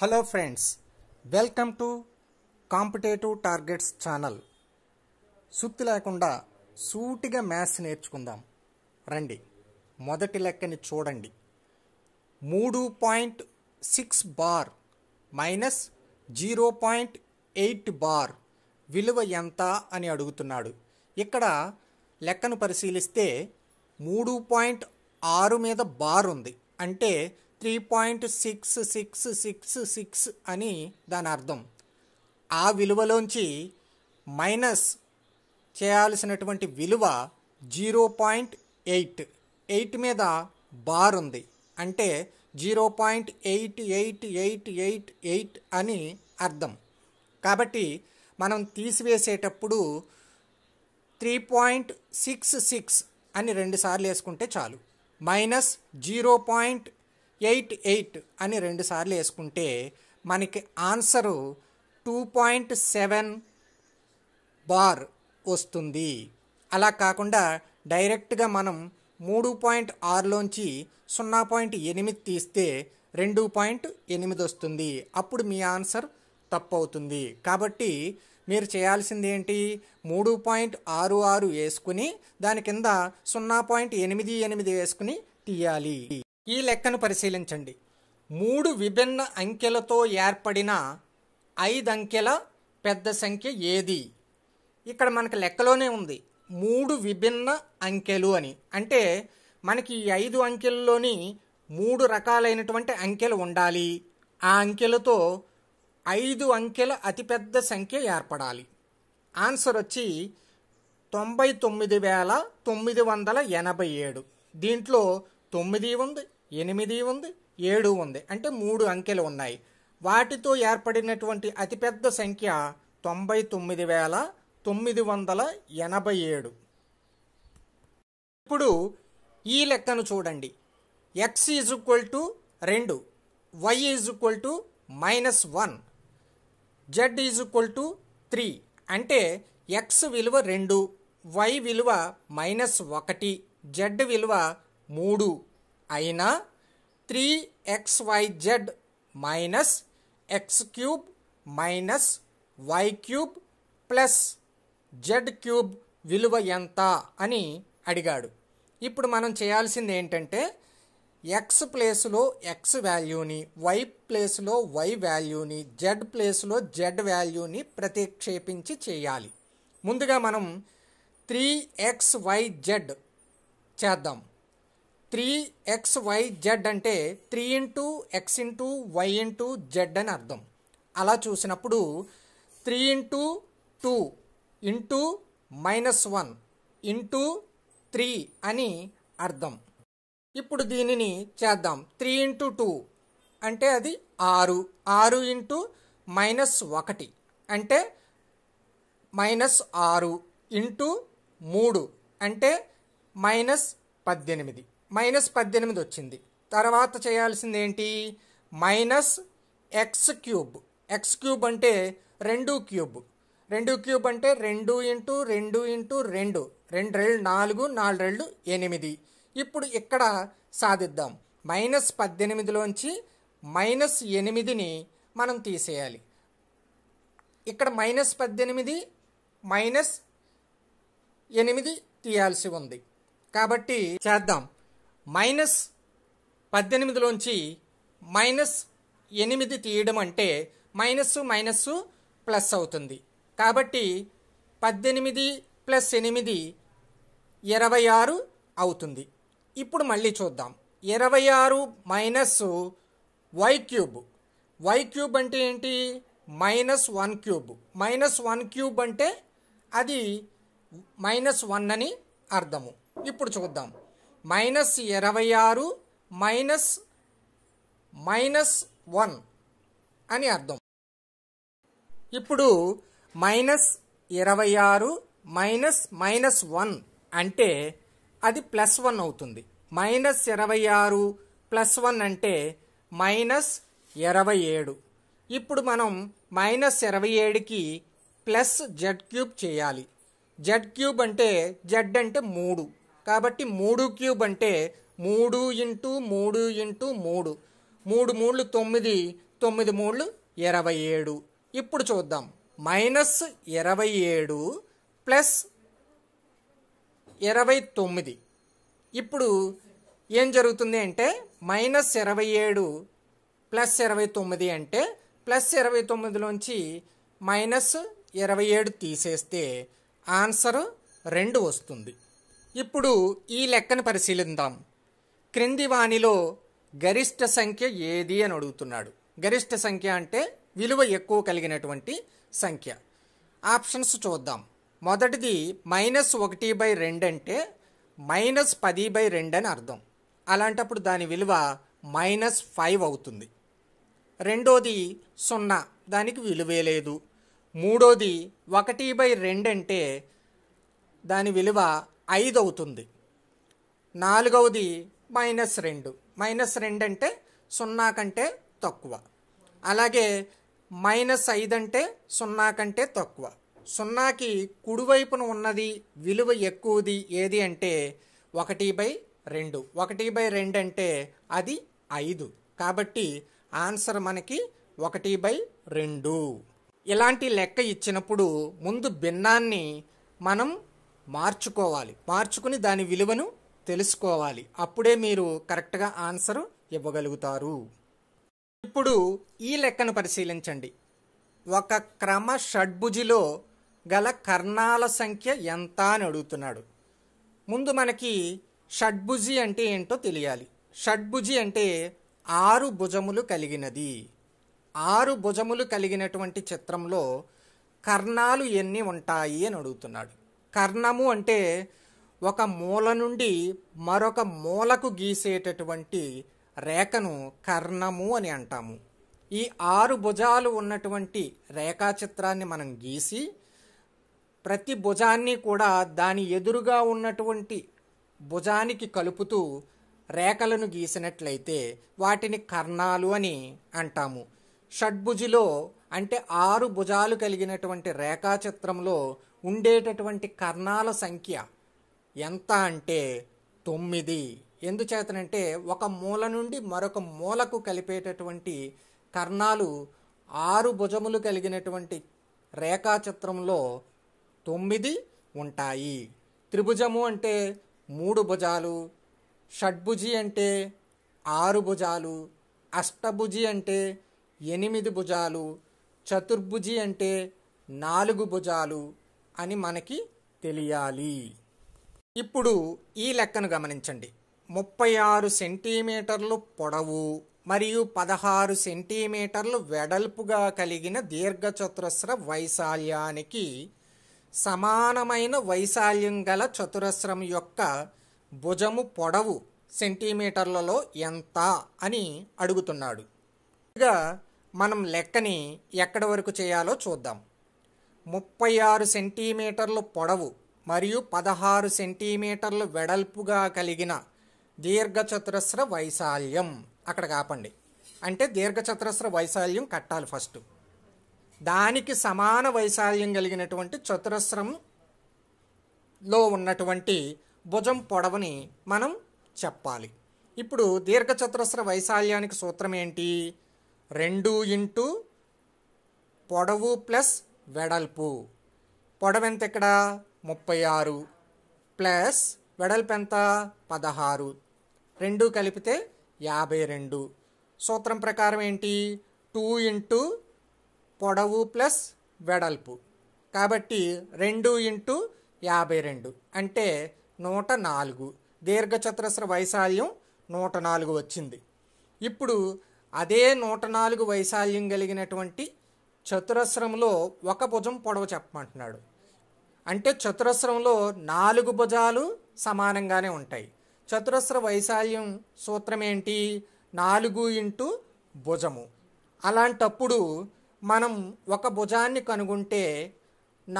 hello friends welcome to competitive targets channel సుత్తి లేకుండా సూటిగా మ్యాథ్స్ నేర్చుకుందాం రండి మొదటి లెక్కని చూడండి మూడు point six bar minus zero point eight bar విలువ ఎంత అని అడుగుతున్నాడు ఇక్కడ లెక్కను పరిశీలిస్తే మూడు పాయింట్ ఆరు మీద బార్ ఉంది అంటే three point six six six six అని దాని అర్థం ఆ విలువలోంచి మైనస్ చేయాల్సినటువంటి విలువ జీరో పాయింట్ ఎయిట్ ఎయిట్ మీద బార్ ఉంది అంటే zero point eight eight eight eight eight అని అర్థం కాబట్టి మనం తీసివేసేటప్పుడు త్రీ పాయింట్ సిక్స్ సిక్స్ అని రెండుసార్లు వేసుకుంటే చాలు minus zero point eight eight అని రెండుసార్లు వేసుకుంటే మనకి answer two point seven bar వస్తుంది అలా కాకుండా డైరెక్ట్గా మనం మూడు పాయింట్ ఆరులోంచి సున్నా పాయింట్ ఎనిమిది తీస్తే రెండు పాయింట్ ఎనిమిది వస్తుంది అప్పుడు మీ ఆన్సర్ తప్పు అవుతుంది కాబట్టి మీరు చేయాల్సింది ఏంటి మూడు పాయింట్ ఆరు ఆరు వేసుకుని దాని కింద సున్నా పాయింట్ ఎనిమిది ఎనిమిది వేసుకుని తీయాలి ఈ లెక్కను పరిశీలించండి మూడు విభిన్న అంకెలతో ఏర్పడిన ఐదు అంకెల పెద్ద సంఖ్య ఏది ఇక్కడ మనకి లెక్కలోనే ఉంది మూడు విభిన్న అంకెలు అని అంటే మనకి ఈ ఐదు అంకెల్లోని మూడు రకాలైనటువంటి అంకెలు ఉండాలి ఆ అంకెలతో ఐదు అంకెల అతిపెద్ద సంఖ్య ఏర్పడాలి ఆన్సర్ వచ్చి తొంభై తొమ్మిది వేల తొమ్మిది వందల ఎనభై ఏడు దీంట్లో తొమ్మిది ఉంది ఎనిమిది ఉంది ఏడు ఉంది అంటే మూడు అంకెలు ఉన్నాయి వాటితో ఏర్పడినటువంటి అతిపెద్ద సంఖ్య తొంభై తొమ్మిది వేల తొమ్మిది వందల ఎనభై ఏడు ఇప్పుడు ఈ లెక్కను చూడండి ఎక్స్ ఈజ్ ఈక్వల్ టు రెండు Y is equal to minus one Z is equal to three అంటే ఎక్స్ విలువ రెండు వై విలువ మైనస్ ఒకటి జెడ్ విలువ మూడు అయినా three X Z minus X cube minus Y cube plus Z cube విలువ ఎంత అని అడిగాడు ఇప్పుడు మనం చేయాల్సింది ఏంటంటే ఎక్స్ ప్లేస్లో ఎక్స్ వాల్యూని వై ప్లేస్లో వై వాల్యూని జెడ్ ప్లేస్లో జెడ్ వాల్యూని ప్రతిక్షేపించి చేయాలి ముందుగా మనం త్రీ ఎక్స్ వై జెడ్ చేద్దాం త్రీ ఎక్స్ వై జెడ్ అంటే three into X into Y into Z అని అర్థం అలా చూసినప్పుడు three into two into minus one into three అని అర్థం ఇప్పుడు దీనిని చేద్దాం త్రీ ఇంటూ టూ అంటే అది ఆరు ఆరు ఇంటూ మైనస్ ఒకటి అంటే మైనస్ ఆరు ఇంటూ మూడు అంటే మైనస్ పద్దెనిమిది మైనస్ పద్దెనిమిది వచ్చింది తర్వాత చేయాల్సింది ఏంటి minus X cube X cube అంటే రెండు క్యూబ్ రెండు క్యూబ్ అంటే రెండు ఇంటూ రెండు ఇంటూ రెండు రెండు రెండు నాలుగు నాలుగు రెండు ఎనిమిది ఇప్పుడు ఇక్కడ సాధిద్దాం మైనస్ పద్దెనిమిదిలోంచి మైనస్ ఎనిమిదిని మనం తీసేయాలి ఇక్కడ మైనస్ పద్దెనిమిది మైనస్ ఎనిమిది తీయాల్సి ఉంది కాబట్టి చేద్దాం మైనస్ పద్దెనిమిదిలోంచి మైనస్ ఎనిమిది తీయడం అంటే మైనస్ మైనస్ ప్లస్ అవుతుంది కాబట్టి పద్దెనిమిది ప్లస్ ఎనిమిది ఇరవై ఆరు అవుతుంది ఇప్పుడు మళ్ళీ చూద్దాం ఇరవై ఆరు minus Y cube Y cube అంటే ఏంటి minus one cube minus one cube అంటే అది మైనస్ వన్ అని అర్థము ఇప్పుడు చూద్దాం మైనస్ ఇరవై ఆరు మైనస్ మైనస్ వన్ అని అర్థం ఇప్పుడు మైనస్ ఇరవై ఆరు మైనస్ మైనస్ వన్ అంటే అది ప్లస్ వన్ అవుతుంది మైనస్ ఇరవై ఆరు ప్లస్ వన్ అంటే మైనస్ ఇరవై ఏడు ఇప్పుడు మనం మైనస్ ఇరవై ఏడుకి ప్లస్ జెడ్ క్యూబ్ చేయాలి జెడ్ క్యూబ్ అంటే జెడ్ అంటే మూడు కాబట్టి మూడు క్యూబ్ అంటే మూడు ఇంటూ మూడు ఇంటూ మూడు మూడు మూడు తొమ్మిది తొమ్మిది మూడు ఇరవై ఏడు ఇప్పుడు చూద్దాం మైనస్ ఇరవై ఏడు ప్లస్ ఇరవై తొమ్మిది ఇప్పుడు ఏం జరుగుతుంది అంటే మైనస్ ఇరవై ఏడు ప్లస్ ఇరవై తొమ్మిది అంటే ప్లస్ ఇరవై తొమ్మిదిలోంచి మైనస్ ఇరవై ఏడు తీసేస్తే ఆన్సర్ రెండు వస్తుంది ఇప్పుడు ఈ లెక్కను పరిశీలిద్దాం క్రింది వాణిలో గరిష్ట సంఖ్య ఏది అని అడుగుతున్నాడు గరిష్ట సంఖ్య అంటే విలువ ఎక్కువ కలిగినటువంటి సంఖ్య ఆప్షన్స్ చూద్దాం మొదటిది మైనస్ ఒకటి బై రెండు అంటే మైనస్ పది బై రెండు అని అర్థం అలాంటప్పుడు దాని విలువ మైనస్ ఫైవ్ అవుతుంది రెండోది సున్నా దానికి విలువే లేదు మూడోది ఒకటి బై రెండు అంటే దాని విలువ ఐదు అవుతుంది నాలుగవది మైనస్ రెండు మైనస్ రెండు అంటే సున్నా కంటే తక్కువ అలాగే మైనస్ ఐదు అంటే సున్నా కంటే తక్కువ సున్నాకి కుడివైపున ఉన్నది విలువ ఎక్కువది ఏది అంటే ఒకటి బై రెండు ఒకటి బై రెండు అంటే అది ఐదు కాబట్టి ఆన్సర్ మనకి ఒకటి బై రెండు ఇలాంటి లెక్క ఇచ్చినప్పుడు ముందు భిన్నాన్ని మనం మార్చుకోవాలి మార్చుకుని దాని విలువను తెలుసుకోవాలి అప్పుడే మీరు కరెక్ట్గా ఆన్సర్ ఇవ్వగలుగుతారు ఇప్పుడు ఈ లెక్కను పరిశీలించండి ఒక క్రమ షడ్భుజిలో గల కర్ణాల సంఖ్య ఎంత అని అడుగుతున్నాడు ముందు మనకి షడ్భుజి అంటే ఏంటో తెలియాలి షడ్భుజి అంటే ఆరు భుజములు కలిగినది ఆరు భుజములు కలిగినటువంటి చిత్రంలో కర్ణాలు ఎన్ని ఉంటాయి అని అడుగుతున్నాడు కర్ణము అంటే ఒక మూల నుండి మరొక మూలకు గీసేటటువంటి రేఖను కర్ణము అని అంటాము ఈ ఆరు భుజాలు ఉన్నటువంటి రేఖాచిత్రాన్ని మనం గీసి ప్రతి భుజాన్ని కూడా దాని ఎదురుగా ఉన్నటువంటి భుజానికి కలుపుతూ రేఖలను గీసినట్లయితే వాటిని కర్ణాలు అని అంటాము షడ్భుజిలో అంటే ఆరు భుజాలు కలిగినటువంటి రేఖాచిత్రంలో ఉండేటటువంటి కర్ణాల సంఖ్య ఎంత అంటే తొమ్మిది ఎందుచేతనంటే ఒక మూల నుండి మరొక మూలకు కలిపేటటువంటి కర్ణాలు ఆరు భుజములు కలిగినటువంటి రేఖాచిత్రంలో తొమ్మిది ఉంటాయి త్రిభుజము అంటే మూడు భుజాలు షడ్భుజి అంటే ఆరు భుజాలు అష్టభుజి అంటే ఎనిమిది భుజాలు చతుర్భుజి అంటే నాలుగు భుజాలు అని మనకి తెలియాలి ఇప్పుడు ఈ లెక్కను గమనించండి ముప్పై ఆరు సెంటీమీటర్లు పొడవు మరియు పదహారు సెంటీమీటర్లు వెడల్పుగా కలిగిన దీర్ఘచతురస్ర వైశాల్యానికి సమానమైన వైశాల్యం గల చతురస్రం యొక్క భుజము పొడవు సెంటీమీటర్లలో ఎంత అని అడుగుతున్నాడు ఇక మనం లెక్కని ఎక్కడి వరకు చేయాలో చూద్దాం ముప్పై ఆరు సెంటీమీటర్లు పొడవు మరియు పదహారు సెంటీమీటర్లు వెడల్పుగా కలిగిన దీర్ఘచతురస్ర వైశాల్యం అక్కడ కాపండి అంటే దీర్ఘచతురస్ర వైశాల్యం కట్టాలి ఫస్ట్ దానికి సమాన వైశాల్యం కలిగినటువంటి చతురస్రంలో ఉన్నటువంటి భుజం పొడవుని మనం చెప్పాలి ఇప్పుడు దీర్ఘచతురస్ర వైశాల్యానికి సూత్రం ఏంటి రెండు ఇంటూ పొడవు ప్లస్ వెడల్పు పొడవెంత ఇక్కడ ముప్పై ఆరు ప్లస్ వెడల్పు ఎంత పదహారు రెండు కలిపితే యాభై రెండు సూత్రం ప్రకారం ఏంటి టూ ఇంటూ పొడవు ప్లస్ వెడల్పు కాబట్టి రెండు ఇంటూ యాభై రెండు అంటే నూట నాలుగు దీర్ఘచతురస్ర వైశాల్యం నూట నాలుగు వచ్చింది ఇప్పుడు అదే నూట నాలుగు వైశాల్యం కలిగినటువంటి చతురస్రంలో ఒక భుజం పొడవు చెప్పమంటున్నాడు అంటే చతురస్రంలో నాలుగు భుజాలు సమానంగానే ఉంటాయి చతురస్ర వైశాల్యం సూత్రం ఏంటి నాలుగు ఇంటూ భుజము అలాంటప్పుడు మనం ఒక భుజాన్ని కనుగొంటే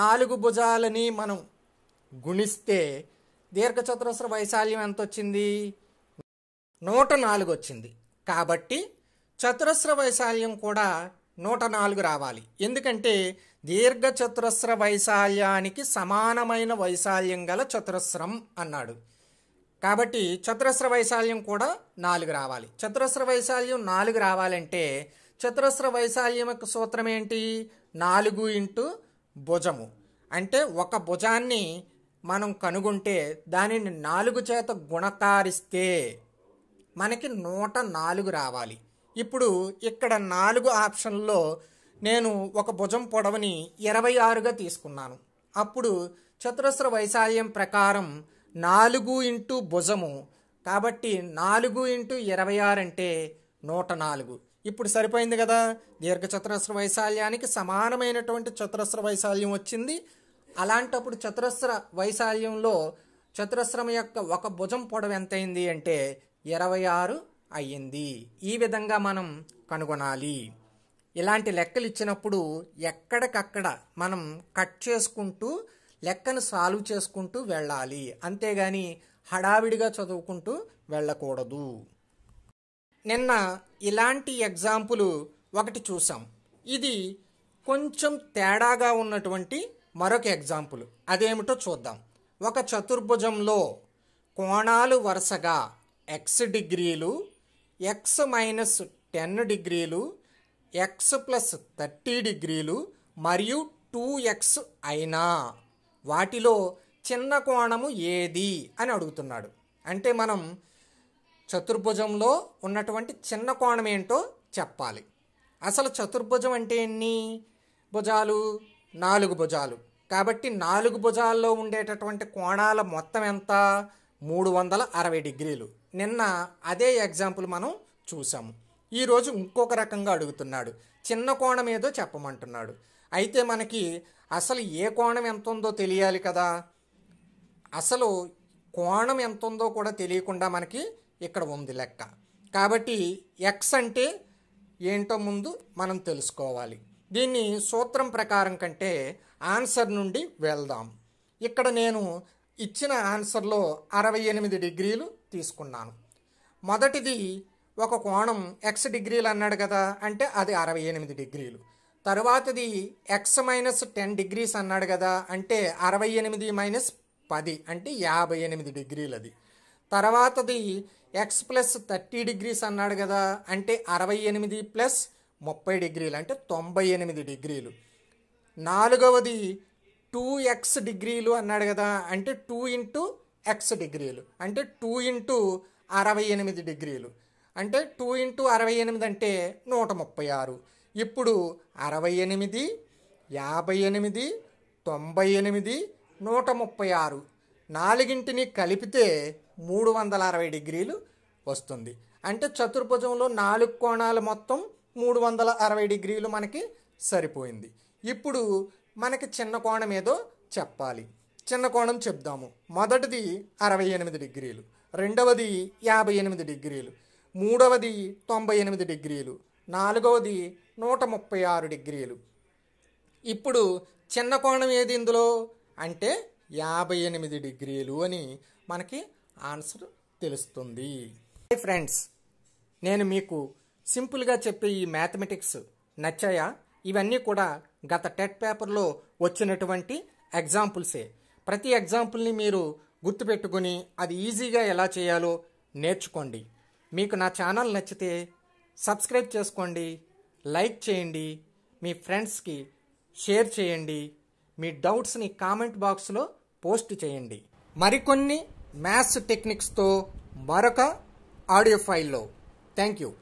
నాలుగు భుజాలని మనం గుణిస్తే దీర్ఘచతురస్ర వైశాల్యం ఎంత వచ్చింది నూట నాలుగు వచ్చింది కాబట్టి చతురస్ర వైశాల్యం కూడా నూట నాలుగు రావాలి ఎందుకంటే దీర్ఘ చతురస్ర వైశాల్యానికి సమానమైన వైశాల్యం గల చతురస్రం అన్నాడు కాబట్టి చతురస్ర వైశాల్యం కూడా నాలుగు రావాలి చతురస్ర వైశాల్యం నాలుగు రావాలంటే చతురస్ర వైశాల్యం యొక్క సూత్రం ఏంటి నాలుగు ఇంటూ భుజము అంటే ఒక భుజాన్ని మనం కనుగొంటే దానిని నాలుగు చేత గుణకారిస్తే మనకి నూట నాలుగు రావాలి ఇప్పుడు ఇక్కడ నాలుగు ఆప్షన్లో నేను ఒక భుజం పొడవని ఇరవై ఆరుగా తీసుకున్నాను అప్పుడు చతురస్ర వైశాల్యం ప్రకారం నాలుగు ఇంటూ భుజము కాబట్టి నాలుగు ఇంటూ ఇరవై ఆరు అంటే నూట నాలుగు ఇప్పుడు సరిపోయింది కదా దీర్ఘ చతురస్ర వైశాల్యానికి సమానమైనటువంటి చతురస్ర వైశాల్యం వచ్చింది అలాంటప్పుడు చతురస్ర వైశాల్యంలో చతురస్రం యొక్క ఒక భుజం పొడవు ఎంతైంది అంటే ఇరవై ఆరు అయ్యింది ఈ విధంగా మనం కనుగొనాలి ఇలాంటి లెక్కలు ఇచ్చినప్పుడు ఎక్కడికక్కడ మనం కట్ చేసుకుంటూ లెక్కను సాల్వ్ చేసుకుంటూ వెళ్ళాలి అంతేగాని హడావిడిగా చదువుకుంటూ వెళ్ళకూడదు నిన్న ఇలాంటి ఎగ్జాంపుల్ ఒకటి చూసాం ఇది కొంచెం తేడాగా ఉన్నటువంటి మరొక ఎగ్జాంపుల్ అదేమిటో చూద్దాం ఒక చతుర్భుజంలో కోణాలు వరుసగా ఎక్స్ డిగ్రీలు ఎక్స్ మైనస్ టెన్ డిగ్రీలు ఎక్స్ ప్లస్ థర్టీ డిగ్రీలు మరియు టూ ఎక్స్ అయినా వాటిలో చిన్న కోణము ఏది అని అడుగుతున్నాడు అంటే మనం చతుర్భుజంలో ఉన్నటువంటి చిన్న కోణం ఏంటో చెప్పాలి అసలు చతుర్భుజం అంటే ఎన్ని భుజాలు నాలుగు భుజాలు కాబట్టి నాలుగు భుజాల్లో ఉండేటటువంటి కోణాల మొత్తం ఎంత మూడు వందల అరవై డిగ్రీలు నిన్న అదే ఎగ్జాంపుల్ మనం చూసాము ఈరోజు ఇంకొక రకంగా అడుగుతున్నాడు చిన్న కోణం ఏదో చెప్పమంటున్నాడు అయితే మనకి అసలు ఏ కోణం ఎంత ఉందో తెలియాలి కదా అసలు కోణం ఎంత ఉందో కూడా తెలియకుండా మనకి ఇక్కడ ఉంది లెక్క కాబట్టి ఎక్స్ అంటే ఏంటో ముందు మనం తెలుసుకోవాలి దీన్ని సూత్రం ప్రకారం కంటే ఆన్సర్ నుండి వెళ్దాం ఇక్కడ నేను ఇచ్చిన ఆన్సర్లో అరవై ఎనిమిది డిగ్రీలు తీసుకున్నాను మొదటిది ఒక కోణం ఎక్స్ డిగ్రీలు అన్నాడు కదా అంటే అది అరవై ఎనిమిది డిగ్రీలు తరువాతది ఎక్స్ మైనస్ టెన్ డిగ్రీస్ అన్నాడు కదా అంటే అరవై ఎనిమిది మైనస్ పది అంటే యాభై ఎనిమిది డిగ్రీలు అది తర్వాతది ఎక్స్ ప్లస్ థర్టీ డిగ్రీస్ అన్నాడు కదా అంటే అరవై ఎనిమిది ప్లస్ ముప్పై డిగ్రీలు అంటే తొంభై ఎనిమిది డిగ్రీలు నాలుగవది టూ ఎక్స్ డిగ్రీలు అన్నాడు కదా అంటే టూ ఇంటూ ఎక్స్ డిగ్రీలు అంటే టూ ఇంటూ అరవై ఎనిమిది డిగ్రీలు అంటే టూ ఇంటూ అరవై ఎనిమిది అంటే నూట ముప్పై ఆరు ఇప్పుడు అరవై ఎనిమిది యాభై ఎనిమిది తొంభై ఎనిమిది నూట ముప్పై ఆరు నాలుగింటిని కలిపితే మూడు వందల అరవై డిగ్రీలు వస్తుంది అంటే చతుర్భుజంలో నాలుగు కోణాలు మొత్తం మూడు వందల అరవై డిగ్రీలు మనకి సరిపోయింది ఇప్పుడు మనకి చిన్న కోణం ఏదో చెప్పాలి చిన్న కోణం చెప్దాము మొదటిది అరవై ఎనిమిది డిగ్రీలు రెండవది యాభై ఎనిమిది డిగ్రీలు మూడవది తొంభై ఎనిమిది డిగ్రీలు నాలుగవది నూట ముప్పై ఆరు డిగ్రీలు ఇప్పుడు చిన్న కోణం ఏది ఇందులో అంటే యాభై ఎనిమిది డిగ్రీలు అని మనకి ఆన్సర్ తెలుస్తుంది ఫ్రెండ్స్ నేను మీకు సింపుల్గా చెప్పే ఈ మ్యాథమెటిక్స్ నచ్చాయా ఇవన్నీ కూడా గత టెట్ పేపర్లో వచ్చినటువంటి ఎగ్జాంపుల్సే ప్రతి ఎగ్జాంపుల్ని మీరు గుర్తుపెట్టుకుని అది ఈజీగా ఎలా చేయాలో నేర్చుకోండి మీకు నా ఛానల్ నచ్చితే సబ్స్క్రైబ్ చేసుకోండి లైక్ చేయండి మీ ఫ్రెండ్స్కి షేర్ చేయండి మీ డౌట్స్ని కామెంట్ బాక్స్లో పోస్ట్ చేయండి మరికొన్ని మ్యాథ్స్ టెక్నిక్స్తో మరొక ఆడియో ఫైల్లో థ్యాంక్ యూ